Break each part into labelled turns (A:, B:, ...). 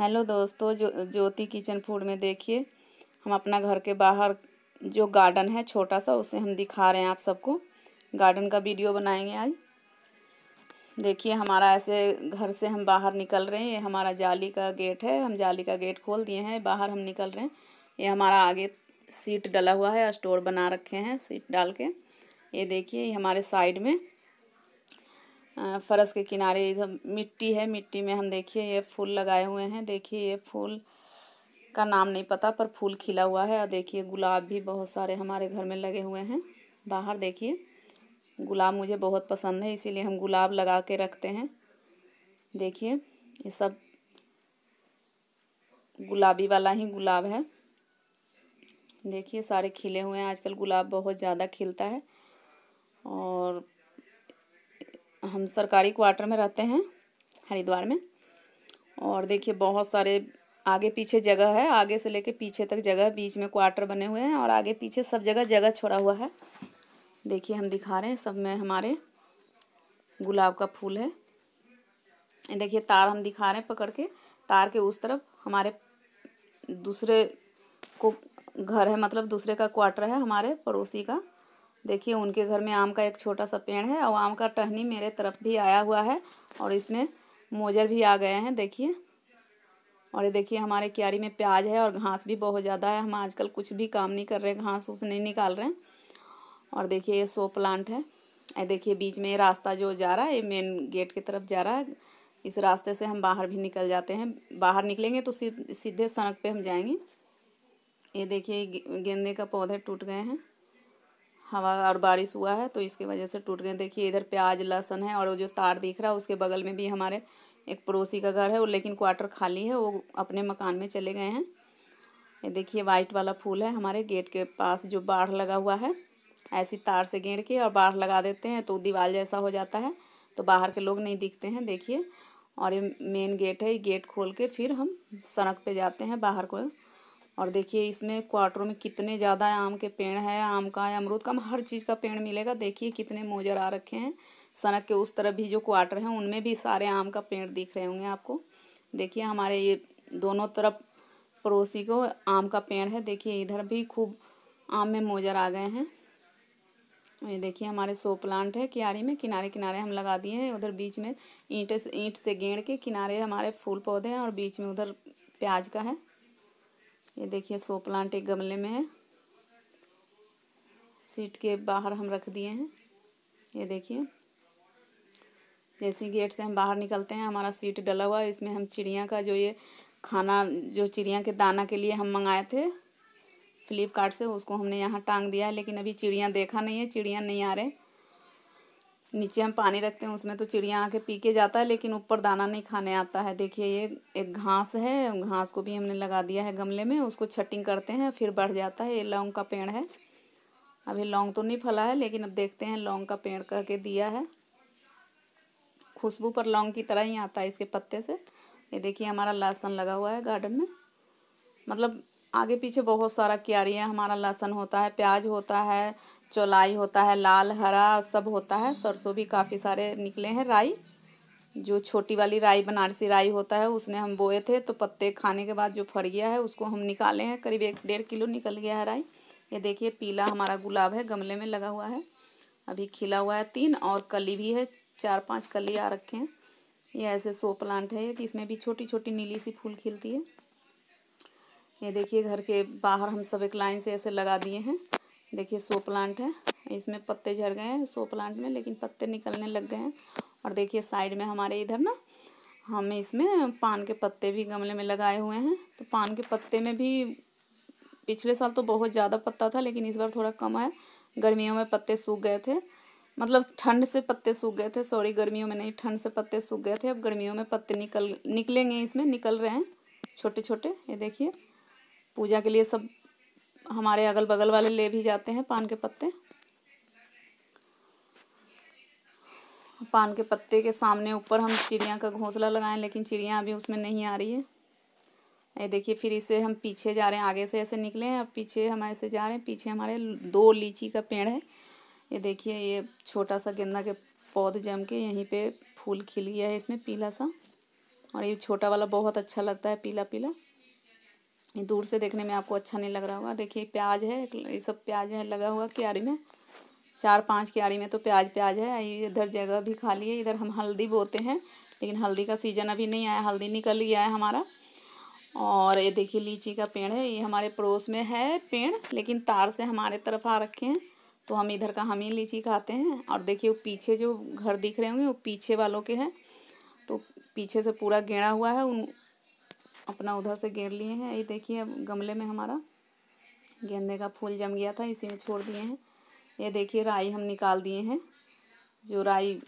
A: hello दोस्तों जो ज्योति kitchen food में देखिए हम अपना घर के बाहर जो गार्डन है छोटा सा उसे हम दिखा रहे हैं आप सबको गार्डन का वीडियो बनाएंगे आज देखिए हमारा ऐसे घर से हम बाहर निकल रहे हैं ये हमारा जाली का गेट है हम जाली का गेट खोल दिए हैं बाहर हम निकल रहे हैं ये हमारा आगे सीट डला हुआ है स्टोर बना रखे हैं सीट डाल के ये देखिए ये हमारे साइड में फरस के किनारे इधर मिट्टी है मिट्टी में हम देखिए ये फूल लगाए हुए हैं देखिए ये फूल का नाम नहीं पता पर फूल खिला हुआ है और देखिए गुलाब भी बहुत सारे हमारे घर में लगे हुए हैं बाहर देखिए गुलाब मुझे बहुत पसंद है इसीलिए हम गुलाब लगा के रखते हैं देखिए ये सब गुलाबी वाला ही गुलाब है देखिए सारे खिले हुए हैं आजकल गुलाब बहुत ज़्यादा खिलता है और हम सरकारी क्वार्टर में रहते हैं हरिद्वार में और देखिए बहुत सारे आगे पीछे जगह है आगे से लेके पीछे तक जगह है बीच में क्वार्टर बने हुए हैं और आगे पीछे सब जगह जगह छोड़ा हुआ है देखिए हम दिखा रहे हैं सब में हमारे गुलाब का फूल है देखिए तार हम दिखा रहे हैं पकड़ के तार के उस तरफ हमारे दूसरे को घर है मतलब दूसरे का क्वार्टर है हमारे पड़ोसी का देखिए उनके घर में आम का एक छोटा सा पेड़ है और आम का टहनी मेरे तरफ भी आया हुआ है और इसमें मोजर भी आ गए हैं देखिए और ये देखिए हमारे क्यारी में प्याज है और घास भी बहुत ज़्यादा है हम आजकल कुछ भी काम नहीं कर रहे घास उस नहीं निकाल रहे हैं और देखिए ये सो प्लांट है ये देखिए बीच में ये रास्ता जो जा रहा है ये मेन गेट की तरफ जा रहा है इस रास्ते से हम बाहर भी निकल जाते हैं बाहर निकलेंगे तो सीधे सड़क पर हम जाएंगे ये देखिए गेंदे का पौधे टूट गए हैं हवा और बारिश हुआ है तो इसके वजह से टूट गए देखिए इधर प्याज लहसन है और वो जो तार दिख रहा है उसके बगल में भी हमारे एक पड़ोसी का घर है वो लेकिन क्वार्टर खाली है वो अपने मकान में चले गए हैं ये देखिए वाइट वाला फूल है हमारे गेट के पास जो बाढ़ लगा हुआ है ऐसी तार से गेर के और बाढ़ लगा देते हैं तो दीवार जैसा हो जाता है तो बाहर के लोग नहीं दिखते हैं देखिए और ये मेन गेट है ये गेट खोल के फिर हम सड़क पे जाते हैं बाहर को और देखिए इसमें क्वार्टरों में कितने ज़्यादा आम के पेड़ है आम का है अमरूद का हर चीज़ का पेड़ मिलेगा देखिए कितने मोजर आ रखे हैं सनक के उस तरफ भी जो क्वार्टर हैं उनमें भी सारे आम का पेड़ दिख रहे होंगे आपको देखिए हमारे ये दोनों तरफ पड़ोसी को आम का पेड़ है देखिए इधर भी खूब आम में मोजर आ गए हैं ये देखिए हमारे सो प्लांट है क्यारी में किनारे किनारे हम लगा दिए हैं उधर बीच में ईंट ईंट से गेंड़ के किनारे हमारे फूल पौधे हैं और बीच में उधर प्याज का है ये देखिए सो प्लांट एक गमले में है सीट के बाहर हम रख दिए हैं ये देखिए जैसे गेट से हम बाहर निकलते हैं हमारा सीट डला हुआ है इसमें हम चिड़िया का जो ये खाना जो चिड़िया के दाना के लिए हम मंगाए थे फ्लिपकार्ट से उसको हमने यहाँ टांग दिया है लेकिन अभी चिड़िया देखा नहीं है चिड़िया नहीं आ रहे नीचे हम पानी रखते हैं उसमें तो चिड़िया आके पी के जाता है लेकिन ऊपर दाना नहीं खाने आता है देखिए ये एक घास है घास को भी हमने लगा दिया है गमले में उसको छटिंग करते हैं फिर बढ़ जाता है ये लौंग का पेड़ है अभी लौंग तो नहीं फला है लेकिन अब देखते हैं लौंग का पेड़ कह के दिया है खुशबू पर लौंग की तरह ही आता है इसके पत्ते से ये देखिए हमारा लहसन लगा हुआ है गार्डन में मतलब आगे पीछे बहुत सारा क्यारियाँ हमारा लहसुन होता है प्याज होता है चौलाई होता है लाल हरा सब होता है सरसों भी काफ़ी सारे निकले हैं राई जो छोटी वाली राई बनारसी राई होता है उसने हम बोए थे तो पत्ते खाने के बाद जो फर गया है उसको हम निकाले हैं करीब एक डेढ़ किलो निकल गया है राई ये देखिए पीला हमारा गुलाब है गमले में लगा हुआ है अभी खिला हुआ है तीन और कली भी है चार पाँच कली आ रखे हैं ये ऐसे सो प्लांट है कि इसमें भी छोटी छोटी नीली सी फूल खिलती है ये देखिए घर के बाहर हम सब एक लाइन से ऐसे लगा दिए हैं देखिए सो प्लांट है इसमें पत्ते झड़ गए हैं सो प्लांट में लेकिन पत्ते निकलने लग गए हैं और देखिए साइड में हमारे इधर ना हम इसमें पान के पत्ते भी गमले में लगाए हुए हैं तो पान के पत्ते में भी पिछले साल तो बहुत ज़्यादा पत्ता था लेकिन इस बार थोड़ा कम है गर्मियों में पत्ते सूख गए थे मतलब ठंड से पत्ते सूख गए थे सॉरी गर्मियों में नहीं ठंड से पत्ते सूख गए थे अब गर्मियों में पत्ते निकल निकलेंगे इसमें निकल रहे हैं छोटे छोटे ये देखिए पूजा के लिए सब हमारे अगल बगल वाले ले भी जाते हैं पान के पत्ते पान के पत्ते के सामने ऊपर हम चिड़िया का घोंसला लगाएं लेकिन चिड़िया अभी उसमें नहीं आ रही है ये देखिए फिर इसे हम पीछे जा रहे हैं आगे से ऐसे निकले हैं अब पीछे हम ऐसे जा रहे हैं पीछे हमारे दो लीची का पेड़ है ये देखिए ये छोटा सा गेंदा के पौध जम के यहीं पे फूल खिल गया है इसमें पीला सा और ये छोटा वाला बहुत अच्छा लगता है पीला पीला दूर से देखने में आपको अच्छा नहीं लग रहा होगा देखिए प्याज है ये सब प्याज है लगा हुआ क्यारी में चार पांच क्यारी में तो प्याज प्याज है इधर जगह भी खाली है इधर हम हल्दी बोते हैं लेकिन हल्दी का सीज़न अभी नहीं आया हल्दी निकल गया है हमारा और ये देखिए लीची का पेड़ है ये हमारे पड़ोस में है पेड़ लेकिन तार से हमारे तरफ आ रखे हैं तो हम इधर का हम ही लीची खाते हैं और देखिए वो पीछे जो घर दिख रहे होंगे वो पीछे वालों के हैं तो पीछे से पूरा गेड़ा हुआ है उन अपना उधर से घेर लिए हैं ये देखिए अब गमले में हमारा गेंदे का फूल जम गया था इसी में छोड़ दिए हैं ये देखिए राई हम निकाल दिए हैं जो राई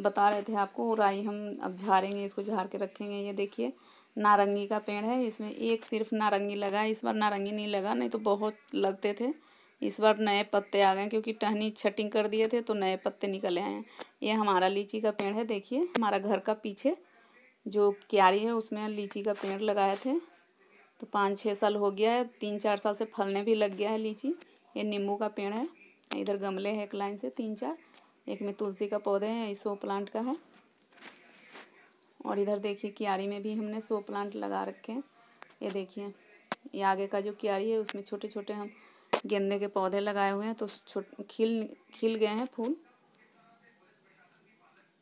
A: बता रहे थे आपको वो राई हम अब झाड़ेंगे इसको झाड़ के रखेंगे ये देखिए नारंगी का पेड़ है इसमें एक सिर्फ नारंगी लगा इस बार नारंगी नहीं लगा नहीं तो बहुत लगते थे इस बार नए पत्ते आ गए क्योंकि टहनी छटिंग कर दिए थे तो नए पत्ते निकले आए हैं ये हमारा लीची का पेड़ है देखिए हमारा घर का पीछे जो क्यारी है उसमें लीची का पेड़ लगाए थे तो पाँच छः साल हो गया है तीन चार साल से फलने भी लग गया है लीची ये नींबू का पेड़ है इधर गमले हैं एक लाइन से तीन चार एक में तुलसी का पौधे हैं ये सो प्लांट का है और इधर देखिए क्यारी में भी हमने सो प्लांट लगा रखे हैं ये देखिए ये आगे का जो क्यारी है उसमें छोटे छोटे हम गेंदे के पौधे लगाए हुए हैं तो छोट खिल खिल गए हैं फूल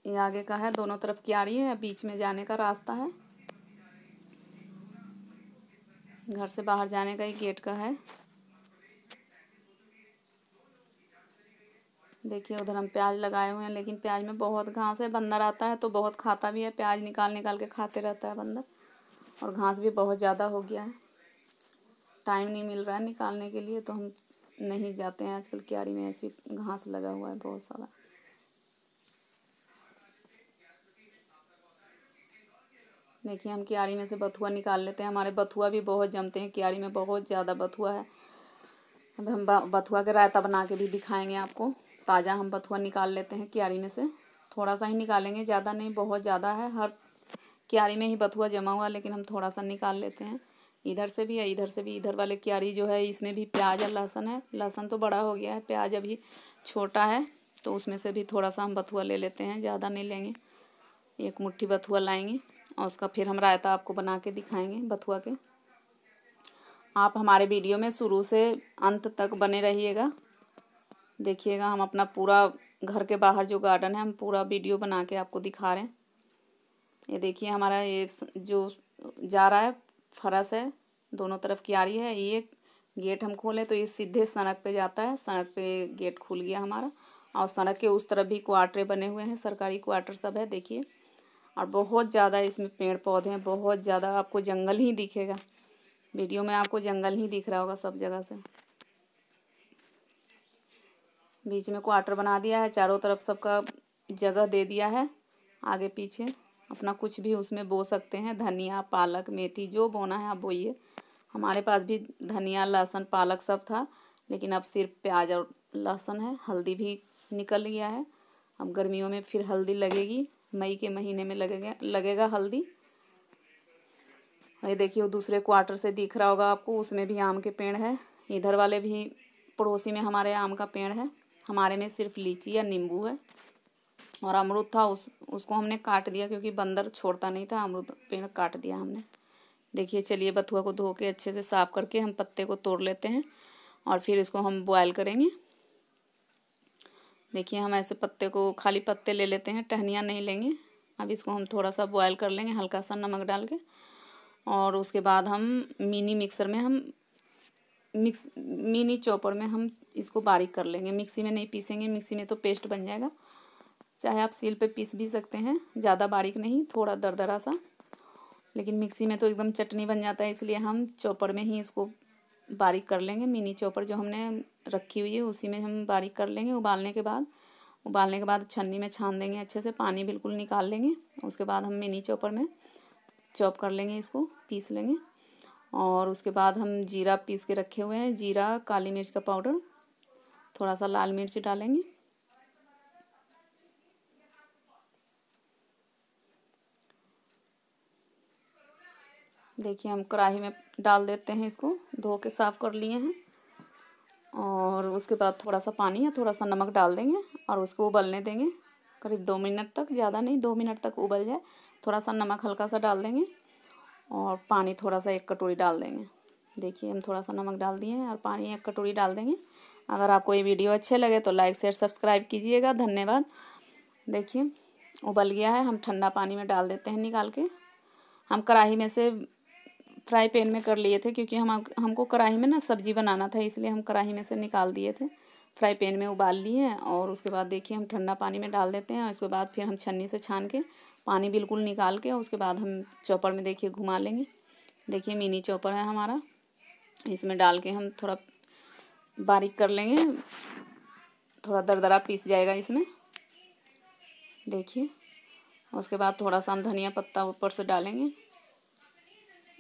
A: ये आगे का है दोनों तरफ की आ रही है बीच में जाने का रास्ता है घर से बाहर जाने का ही गेट का है देखिए उधर हम प्याज लगाए हुए हैं लेकिन प्याज में बहुत घास है बंदर आता है तो बहुत खाता भी है प्याज निकाल निकाल के खाते रहता है बंदर और घास भी बहुत ज़्यादा हो गया है टाइम नहीं मिल रहा है निकालने के लिए तो हम नहीं जाते हैं आजकल क्यारी में ऐसी घास लगा हुआ है बहुत सारा देखिए हम क्यारी में से बथुआ निकाल लेते हैं हमारे बथुआ भी बहुत जमते हैं क्यारी में बहुत ज़्यादा बथुआ है अब हम बथुआ का रायता बना के भी दिखाएंगे आपको ताज़ा हम बथुआ निकाल लेते हैं क्यारी में से थोड़ा सा ही निकालेंगे ज़्यादा नहीं बहुत ज़्यादा है हर क्यारी में ही बथुआ जमा हुआ लेकिन हम थोड़ा सा निकाल लेते हैं इधर से भी है इधर से भी इधर वाले क्यारी जो है इसमें भी प्याज और लहसन है लहसुन तो बड़ा हो गया है प्याज अभी छोटा है तो उसमें से भी थोड़ा सा हम बथुआ ले लेते हैं ज़्यादा नहीं लेंगे एक मुट्ठी बथुआ लाएंगे और उसका फिर हम रायता आपको बना के दिखाएंगे बथुआ के आप हमारे वीडियो में शुरू से अंत तक बने रहिएगा देखिएगा हम अपना पूरा घर के बाहर जो गार्डन है हम पूरा वीडियो बना के आपको दिखा रहे हैं ये देखिए हमारा ये जो जा रहा है फरस है दोनों तरफ क्यारी है ये गेट हम खोले तो ये सीधे सड़क पे जाता है सड़क पे गेट खुल गया हमारा और सड़क के उस तरफ भी क्वार्टर बने हुए हैं सरकारी क्वार्टर सब है देखिए और बहुत ज़्यादा इसमें पेड़ पौधे हैं बहुत ज़्यादा आपको जंगल ही दिखेगा वीडियो में आपको जंगल ही दिख रहा होगा सब जगह से बीच में क्वार्टर बना दिया है चारों तरफ सबका जगह दे दिया है आगे पीछे अपना कुछ भी उसमें बो सकते हैं धनिया पालक मेथी जो बोना है आप बोइए हमारे पास भी धनिया लहसुन पालक सब था लेकिन अब सिर्फ प्याज और लहसुन है हल्दी भी निकल गया है अब गर्मियों में फिर हल्दी लगेगी मई के महीने में लगेगा लगेगा हल्दी ये देखिए वो दूसरे क्वार्टर से दिख रहा होगा आपको उसमें भी आम के पेड़ है इधर वाले भी पड़ोसी में हमारे आम का पेड़ है हमारे में सिर्फ लीची या नींबू है और अमरूद था उस उसको हमने काट दिया क्योंकि बंदर छोड़ता नहीं था अमरूद पेड़ काट दिया हमने देखिए चलिए बथुआ को धो के अच्छे से साफ़ करके हम पत्ते को तोड़ लेते हैं और फिर इसको हम बॉयल करेंगे देखिए हम ऐसे पत्ते को खाली पत्ते ले लेते हैं टहनियाँ नहीं लेंगे अब इसको हम थोड़ा सा बॉयल कर लेंगे हल्का सा नमक डाल के और उसके बाद हम मिनी मिक्सर में हम मिक्स मिनी चॉपर में हम इसको बारीक कर लेंगे मिक्सी में नहीं पीसेंगे मिक्सी में तो पेस्ट बन जाएगा चाहे आप सील पे पीस भी सकते हैं ज़्यादा बारीक नहीं थोड़ा दरदरा सा लेकिन मिक्सी में तो एकदम चटनी बन जाता है इसलिए हम चॉपर में ही इसको बारीक कर लेंगे मिनी चॉपर जो हमने रखी हुई है उसी में हम बारीक कर लेंगे उबालने के बाद उबालने के बाद छन्नी में छान देंगे अच्छे से पानी बिल्कुल निकाल लेंगे उसके बाद हम मिनी चॉपर में चॉप कर लेंगे इसको पीस लेंगे और उसके बाद हम जीरा पीस के रखे हुए हैं जीरा काली मिर्च का पाउडर थोड़ा सा लाल मिर्च डालेंगे देखिए हम कढ़ाई में डाल देते हैं इसको धो के साफ़ कर लिए हैं और उसके बाद थोड़ा सा पानी या थोड़ा सा नमक डाल देंगे और उसको उबलने देंगे करीब दो मिनट तक ज़्यादा नहीं दो मिनट तक उबल जाए थोड़ा सा नमक हल्का सा डाल देंगे और पानी थोड़ा सा एक कटोरी डाल देंगे देखिए हम थोड़ा सा नमक डाल दिए हैं और पानी एक कटोरी डाल देंगे अगर आपको ये वीडियो अच्छे लगे तो लाइक शेयर सब्सक्राइब कीजिएगा धन्यवाद देखिए उबल गया है हम ठंडा पानी में डाल देते हैं निकाल के हम कढ़ाई में से फ्राई पैन में कर लिए थे क्योंकि हम हमको कढ़ाई में ना सब्ज़ी बनाना था इसलिए हम कढ़ाई में से निकाल दिए थे फ्राई पैन में उबाल लिए और उसके बाद देखिए हम ठंडा पानी में डाल देते हैं और उसके बाद फिर हम छन्नी से छान के पानी बिल्कुल निकाल के और उसके बाद हम चॉपर में देखिए घुमा लेंगे देखिए मिनी चॉपर है हमारा इसमें डाल के हम थोड़ा बारीक कर लेंगे थोड़ा दरदरा पीस जाएगा इसमें देखिए उसके बाद थोड़ा सा हम धनिया पत्ता ऊपर से डालेंगे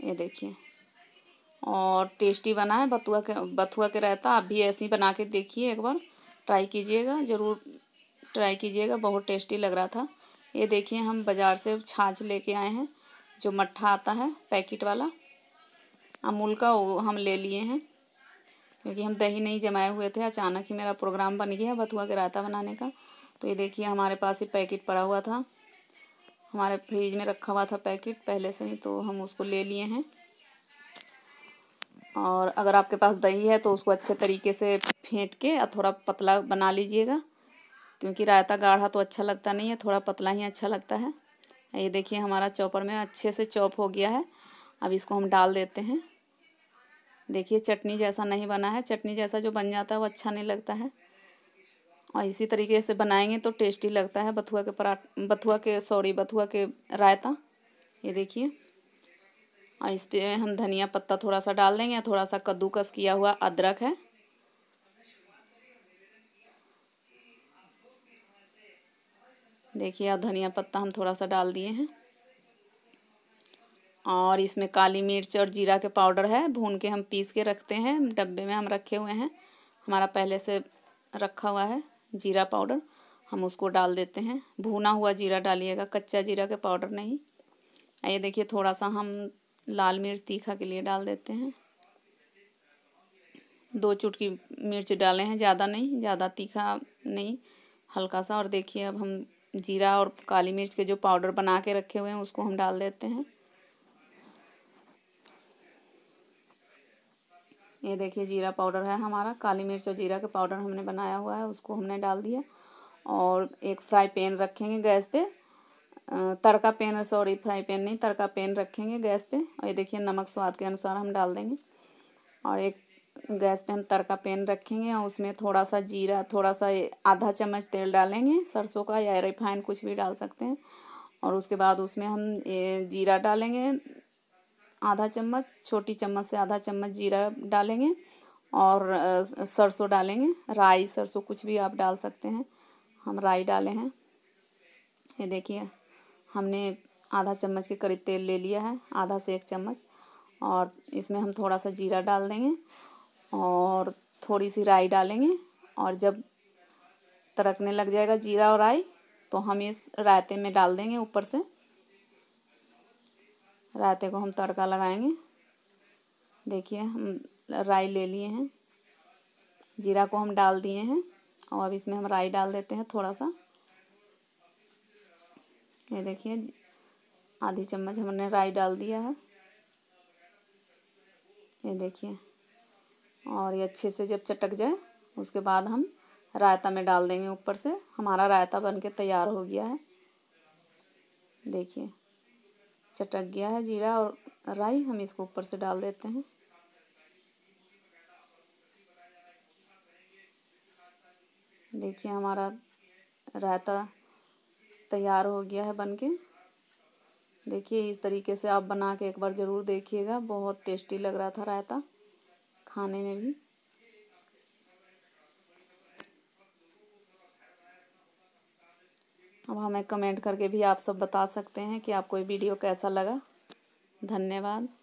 A: ये देखिए और टेस्टी बना है बथुआ के बथुआ के रायता आप भी ऐसे ही बना के देखिए एक बार ट्राई कीजिएगा ज़रूर ट्राई कीजिएगा बहुत टेस्टी लग रहा था ये देखिए हम बाज़ार से छाछ लेके आए हैं जो मट्ठा आता है पैकेट वाला अमूल का वो हम ले लिए हैं क्योंकि हम दही नहीं जमाए हुए थे अचानक ही मेरा प्रोग्राम बन गया बथुआ के रायता बनाने का तो ये देखिए हमारे पास ये पैकेट पड़ा हुआ था हमारे फ्रिज में रखा हुआ था पैकेट पहले से ही तो हम उसको ले लिए हैं और अगर आपके पास दही है तो उसको अच्छे तरीके से फेंट के और थोड़ा पतला बना लीजिएगा क्योंकि रायता गाढ़ा तो अच्छा लगता नहीं है थोड़ा पतला ही अच्छा लगता है ये देखिए हमारा चॉपर में अच्छे से चॉप हो गया है अब इसको हम डाल देते हैं देखिए चटनी जैसा नहीं बना है चटनी जैसा जो बन जाता है वो अच्छा नहीं लगता है और इसी तरीके से बनाएंगे तो टेस्टी लगता है बथुआ के पराठ बथुआ के सॉरी बथुआ के रायता ये देखिए और इस पर हम धनिया पत्ता थोड़ा सा डाल देंगे थोड़ा सा कद्दूकस किया हुआ अदरक है देखिए और धनिया पत्ता हम थोड़ा सा डाल दिए हैं और इसमें काली मिर्च और जीरा के पाउडर है भून के हम पीस के रखते हैं डब्बे में हम रखे हुए हैं हमारा पहले से रखा हुआ है जीरा पाउडर हम उसको डाल देते हैं भुना हुआ जीरा डालिएगा कच्चा जीरा के पाउडर नहीं ये देखिए थोड़ा सा हम लाल मिर्च तीखा के लिए डाल देते हैं दो चुटकी मिर्च डाले हैं ज़्यादा नहीं ज़्यादा तीखा नहीं हल्का सा और देखिए अब हम जीरा और काली मिर्च के जो पाउडर बना के रखे हुए हैं उसको हम डाल देते हैं ये देखिए जीरा पाउडर है हमारा काली मिर्च और जीरा का पाउडर हमने बनाया हुआ है उसको हमने डाल दिया और एक फ्राई पैन रखेंगे गैस पे तड़का पैन सॉरी फ्राई पैन नहीं तड़का पैन रखेंगे गैस पे और ये देखिए नमक स्वाद के अनुसार हम डाल देंगे और एक गैस पे हम तड़का पैन रखेंगे और उसमें थोड़ा सा जीरा थोड़ा सा आधा चम्मच तेल डालेंगे सरसों का या रिफाइंड कुछ भी डाल सकते हैं और उसके बाद उसमें हम ये जीरा डालेंगे आधा चम्मच छोटी चम्मच से आधा चम्मच जीरा डालेंगे और सरसों डालेंगे राई सरसों कुछ भी आप डाल सकते हैं हम राई डाले हैं ये देखिए हमने आधा चम्मच के करीब तेल ले लिया है आधा से एक चम्मच और इसमें हम थोड़ा सा जीरा डाल देंगे और थोड़ी सी राई डालेंगे और जब तड़कने लग जाएगा जीरा और राई तो हम इस रायते में डाल देंगे ऊपर से रायते को हम तड़का लगाएंगे देखिए हम राई ले लिए हैं जीरा को हम डाल दिए हैं और अब इसमें हम राई डाल देते हैं थोड़ा सा ये देखिए आधी चम्मच हमने राई डाल दिया है ये देखिए और ये अच्छे से जब चटक जाए उसके बाद हम रायता में डाल देंगे ऊपर से हमारा रायता बनके तैयार हो गया है देखिए चटक गया है जीरा और राई हम इसको ऊपर से डाल देते हैं देखिए हमारा रायता तैयार हो गया है बनके देखिए इस तरीके से आप बना के एक बार ज़रूर देखिएगा बहुत टेस्टी लग रहा था रायता खाने में भी हमें कमेंट करके भी आप सब बता सकते हैं कि आपको ये वीडियो कैसा लगा धन्यवाद